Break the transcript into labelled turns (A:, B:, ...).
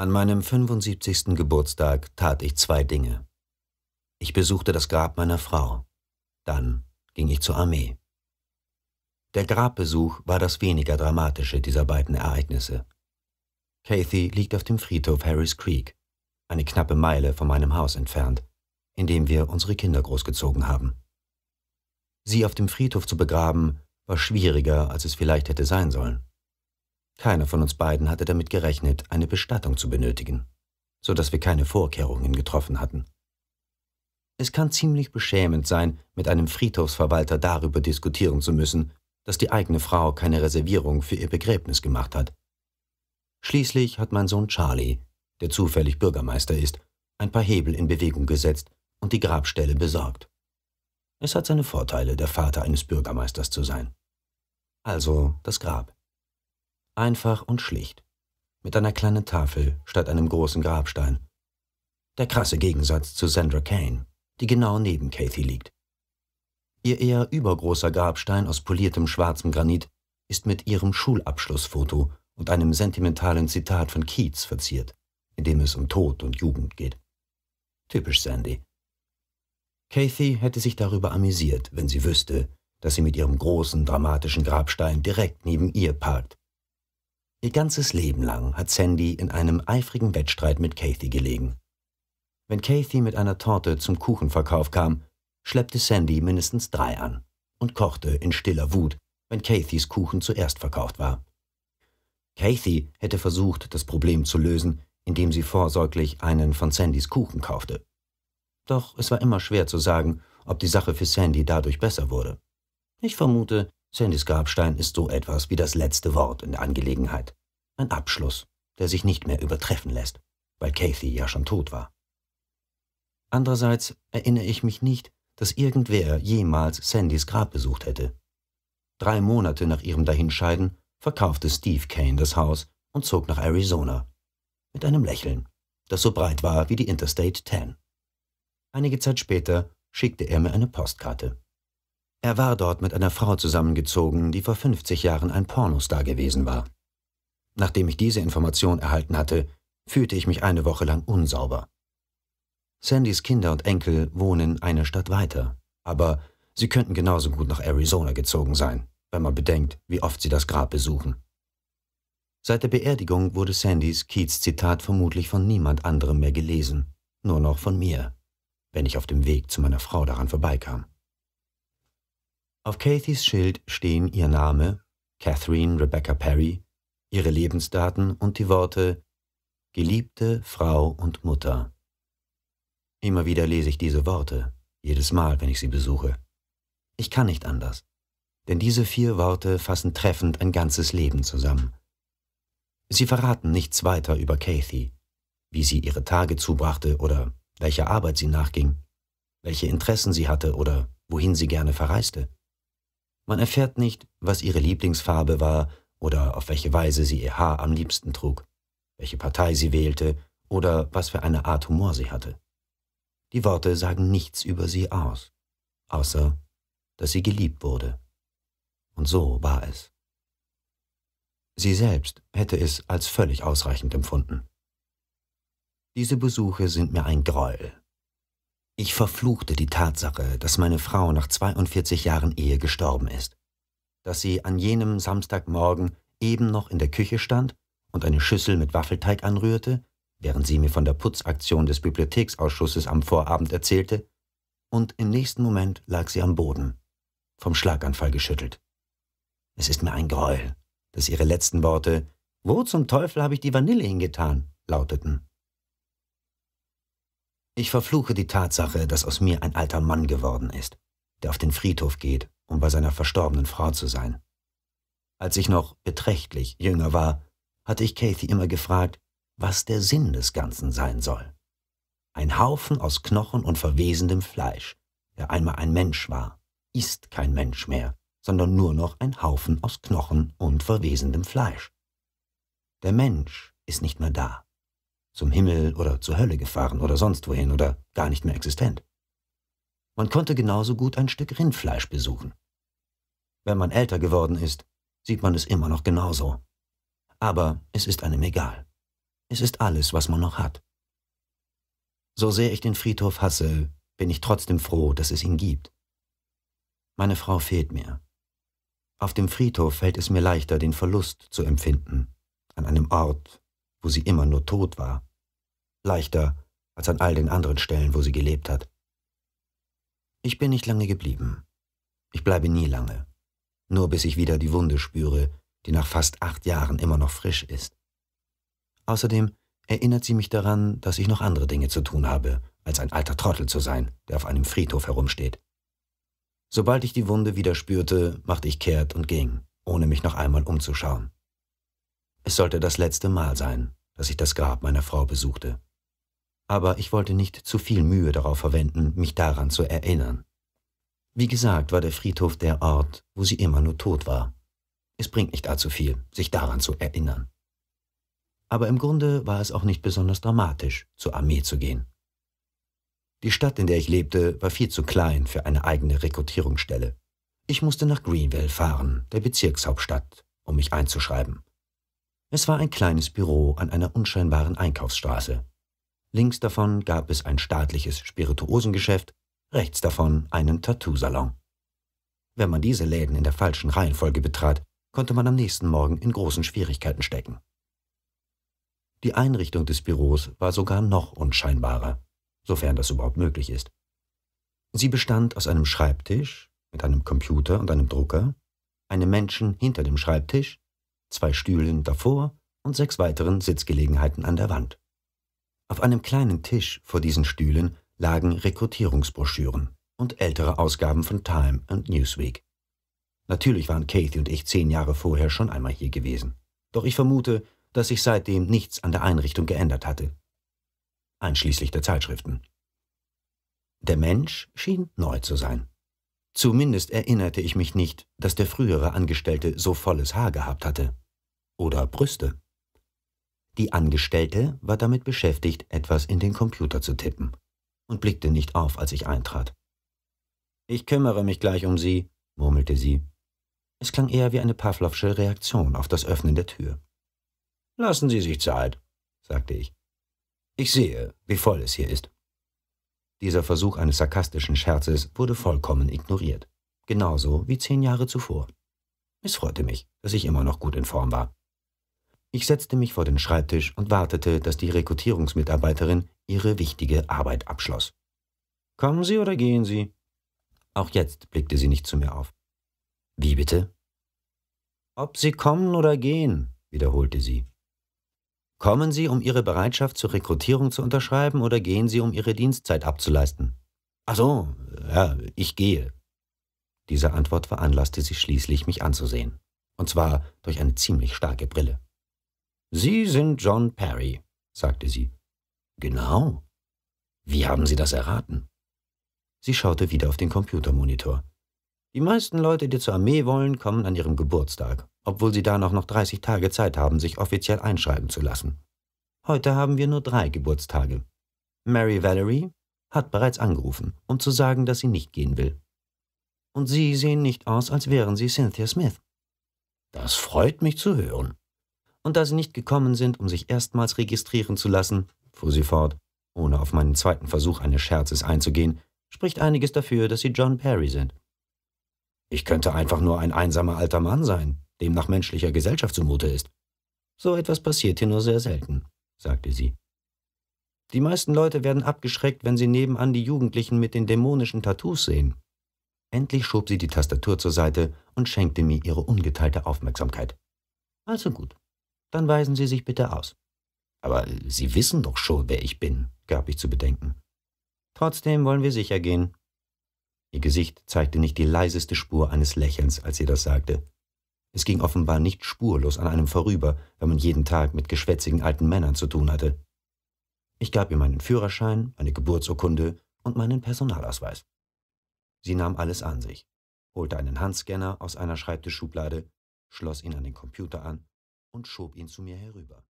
A: An meinem 75. Geburtstag tat ich zwei Dinge. Ich besuchte das Grab meiner Frau. Dann ging ich zur Armee. Der Grabbesuch war das weniger dramatische dieser beiden Ereignisse. Kathy liegt auf dem Friedhof Harris Creek, eine knappe Meile von meinem Haus entfernt, in dem wir unsere Kinder großgezogen haben. Sie auf dem Friedhof zu begraben, war schwieriger, als es vielleicht hätte sein sollen. Keiner von uns beiden hatte damit gerechnet, eine Bestattung zu benötigen, so dass wir keine Vorkehrungen getroffen hatten. Es kann ziemlich beschämend sein, mit einem Friedhofsverwalter darüber diskutieren zu müssen, dass die eigene Frau keine Reservierung für ihr Begräbnis gemacht hat. Schließlich hat mein Sohn Charlie, der zufällig Bürgermeister ist, ein paar Hebel in Bewegung gesetzt und die Grabstelle besorgt. Es hat seine Vorteile, der Vater eines Bürgermeisters zu sein. Also das Grab einfach und schlicht, mit einer kleinen Tafel statt einem großen Grabstein. Der krasse Gegensatz zu Sandra Kane, die genau neben Kathy liegt. Ihr eher übergroßer Grabstein aus poliertem schwarzem Granit ist mit ihrem Schulabschlussfoto und einem sentimentalen Zitat von Keats verziert, in dem es um Tod und Jugend geht. Typisch Sandy. Kathy hätte sich darüber amüsiert, wenn sie wüsste, dass sie mit ihrem großen, dramatischen Grabstein direkt neben ihr parkt Ihr ganzes Leben lang hat Sandy in einem eifrigen Wettstreit mit Kathy gelegen. Wenn Kathy mit einer Torte zum Kuchenverkauf kam, schleppte Sandy mindestens drei an und kochte in stiller Wut, wenn Kathys Kuchen zuerst verkauft war. Kathy hätte versucht, das Problem zu lösen, indem sie vorsorglich einen von Sandys Kuchen kaufte. Doch es war immer schwer zu sagen, ob die Sache für Sandy dadurch besser wurde. Ich vermute, Sandys Grabstein ist so etwas wie das letzte Wort in der Angelegenheit. Ein Abschluss, der sich nicht mehr übertreffen lässt, weil Kathy ja schon tot war. Andererseits erinnere ich mich nicht, dass irgendwer jemals Sandys Grab besucht hätte. Drei Monate nach ihrem Dahinscheiden verkaufte Steve Kane das Haus und zog nach Arizona. Mit einem Lächeln, das so breit war wie die Interstate 10. Einige Zeit später schickte er mir eine Postkarte. Er war dort mit einer Frau zusammengezogen, die vor 50 Jahren ein Pornostar gewesen war. Nachdem ich diese Information erhalten hatte, fühlte ich mich eine Woche lang unsauber. Sandys Kinder und Enkel wohnen eine Stadt weiter, aber sie könnten genauso gut nach Arizona gezogen sein, wenn man bedenkt, wie oft sie das Grab besuchen. Seit der Beerdigung wurde Sandys Keats-Zitat vermutlich von niemand anderem mehr gelesen, nur noch von mir, wenn ich auf dem Weg zu meiner Frau daran vorbeikam. Auf Cathys Schild stehen ihr Name, Catherine Rebecca Perry, ihre Lebensdaten und die Worte Geliebte Frau und Mutter. Immer wieder lese ich diese Worte, jedes Mal, wenn ich sie besuche. Ich kann nicht anders, denn diese vier Worte fassen treffend ein ganzes Leben zusammen. Sie verraten nichts weiter über Cathy, wie sie ihre Tage zubrachte oder welcher Arbeit sie nachging, welche Interessen sie hatte oder wohin sie gerne verreiste. Man erfährt nicht, was ihre Lieblingsfarbe war oder auf welche Weise sie ihr Haar am liebsten trug, welche Partei sie wählte oder was für eine Art Humor sie hatte. Die Worte sagen nichts über sie aus, außer dass sie geliebt wurde. Und so war es. Sie selbst hätte es als völlig ausreichend empfunden. Diese Besuche sind mir ein Greuel, ich verfluchte die Tatsache, dass meine Frau nach 42 Jahren Ehe gestorben ist, dass sie an jenem Samstagmorgen eben noch in der Küche stand und eine Schüssel mit Waffelteig anrührte, während sie mir von der Putzaktion des Bibliotheksausschusses am Vorabend erzählte, und im nächsten Moment lag sie am Boden, vom Schlaganfall geschüttelt. Es ist mir ein Gräuel, dass ihre letzten Worte Wo zum Teufel habe ich die Vanille hingetan lauteten. Ich verfluche die Tatsache, dass aus mir ein alter Mann geworden ist, der auf den Friedhof geht, um bei seiner verstorbenen Frau zu sein. Als ich noch beträchtlich jünger war, hatte ich Kathy immer gefragt, was der Sinn des Ganzen sein soll. Ein Haufen aus Knochen und verwesendem Fleisch, der einmal ein Mensch war, ist kein Mensch mehr, sondern nur noch ein Haufen aus Knochen und verwesendem Fleisch. Der Mensch ist nicht mehr da zum Himmel oder zur Hölle gefahren oder sonst wohin oder gar nicht mehr existent. Man konnte genauso gut ein Stück Rindfleisch besuchen. Wenn man älter geworden ist, sieht man es immer noch genauso. Aber es ist einem egal. Es ist alles, was man noch hat. So sehr ich den Friedhof hasse, bin ich trotzdem froh, dass es ihn gibt. Meine Frau fehlt mir. Auf dem Friedhof fällt es mir leichter, den Verlust zu empfinden, an einem Ort, wo sie immer nur tot war. Leichter als an all den anderen Stellen, wo sie gelebt hat. Ich bin nicht lange geblieben. Ich bleibe nie lange. Nur bis ich wieder die Wunde spüre, die nach fast acht Jahren immer noch frisch ist. Außerdem erinnert sie mich daran, dass ich noch andere Dinge zu tun habe, als ein alter Trottel zu sein, der auf einem Friedhof herumsteht. Sobald ich die Wunde wieder spürte, machte ich kehrt und ging, ohne mich noch einmal umzuschauen. Es sollte das letzte Mal sein, dass ich das Grab meiner Frau besuchte. Aber ich wollte nicht zu viel Mühe darauf verwenden, mich daran zu erinnern. Wie gesagt, war der Friedhof der Ort, wo sie immer nur tot war. Es bringt nicht allzu viel, sich daran zu erinnern. Aber im Grunde war es auch nicht besonders dramatisch, zur Armee zu gehen. Die Stadt, in der ich lebte, war viel zu klein für eine eigene Rekrutierungsstelle. Ich musste nach Greenville fahren, der Bezirkshauptstadt, um mich einzuschreiben. Es war ein kleines Büro an einer unscheinbaren Einkaufsstraße. Links davon gab es ein staatliches Spirituosengeschäft, rechts davon einen Tattoo-Salon. Wenn man diese Läden in der falschen Reihenfolge betrat, konnte man am nächsten Morgen in großen Schwierigkeiten stecken. Die Einrichtung des Büros war sogar noch unscheinbarer, sofern das überhaupt möglich ist. Sie bestand aus einem Schreibtisch mit einem Computer und einem Drucker, einem Menschen hinter dem Schreibtisch zwei Stühlen davor und sechs weiteren Sitzgelegenheiten an der Wand. Auf einem kleinen Tisch vor diesen Stühlen lagen Rekrutierungsbroschüren und ältere Ausgaben von Time und Newsweek. Natürlich waren Kathy und ich zehn Jahre vorher schon einmal hier gewesen, doch ich vermute, dass sich seitdem nichts an der Einrichtung geändert hatte, einschließlich der Zeitschriften. Der Mensch schien neu zu sein. Zumindest erinnerte ich mich nicht, dass der frühere Angestellte so volles Haar gehabt hatte. Oder Brüste. Die Angestellte war damit beschäftigt, etwas in den Computer zu tippen und blickte nicht auf, als ich eintrat. Ich kümmere mich gleich um Sie, murmelte sie. Es klang eher wie eine Pavlovsche Reaktion auf das Öffnen der Tür. Lassen Sie sich Zeit, sagte ich. Ich sehe, wie voll es hier ist. Dieser Versuch eines sarkastischen Scherzes wurde vollkommen ignoriert. Genauso wie zehn Jahre zuvor. Es freute mich, dass ich immer noch gut in Form war. Ich setzte mich vor den Schreibtisch und wartete, dass die Rekrutierungsmitarbeiterin ihre wichtige Arbeit abschloss. Kommen Sie oder gehen Sie? Auch jetzt blickte sie nicht zu mir auf. Wie bitte? Ob Sie kommen oder gehen, wiederholte sie. Kommen Sie, um Ihre Bereitschaft zur Rekrutierung zu unterschreiben oder gehen Sie, um Ihre Dienstzeit abzuleisten? Ach so, ja, ich gehe. Diese Antwort veranlasste sie schließlich, mich anzusehen. Und zwar durch eine ziemlich starke Brille. Sie sind John Perry, sagte sie. Genau. Wie haben Sie das erraten? Sie schaute wieder auf den Computermonitor. Die meisten Leute, die zur Armee wollen, kommen an ihrem Geburtstag, obwohl sie danach noch 30 Tage Zeit haben, sich offiziell einschreiben zu lassen. Heute haben wir nur drei Geburtstage. Mary Valerie hat bereits angerufen, um zu sagen, dass sie nicht gehen will. Und Sie sehen nicht aus, als wären Sie Cynthia Smith. Das freut mich zu hören. Und da Sie nicht gekommen sind, um sich erstmals registrieren zu lassen, fuhr sie fort, ohne auf meinen zweiten Versuch eines Scherzes einzugehen, spricht einiges dafür, dass Sie John Perry sind. Ich könnte einfach nur ein einsamer alter Mann sein, dem nach menschlicher Gesellschaft zumute ist. So etwas passiert hier nur sehr selten, sagte sie. Die meisten Leute werden abgeschreckt, wenn sie nebenan die Jugendlichen mit den dämonischen Tattoos sehen. Endlich schob sie die Tastatur zur Seite und schenkte mir ihre ungeteilte Aufmerksamkeit. Also gut, dann weisen Sie sich bitte aus. Aber Sie wissen doch schon, wer ich bin, gab ich zu bedenken. Trotzdem wollen wir sicher gehen, Ihr Gesicht zeigte nicht die leiseste Spur eines Lächelns, als sie das sagte. Es ging offenbar nicht spurlos an einem vorüber, wenn man jeden Tag mit geschwätzigen alten Männern zu tun hatte. Ich gab ihr meinen Führerschein, meine Geburtsurkunde und meinen Personalausweis. Sie nahm alles an sich, holte einen Handscanner aus einer Schreibtischschublade, schloss ihn an den Computer an und schob ihn zu mir herüber.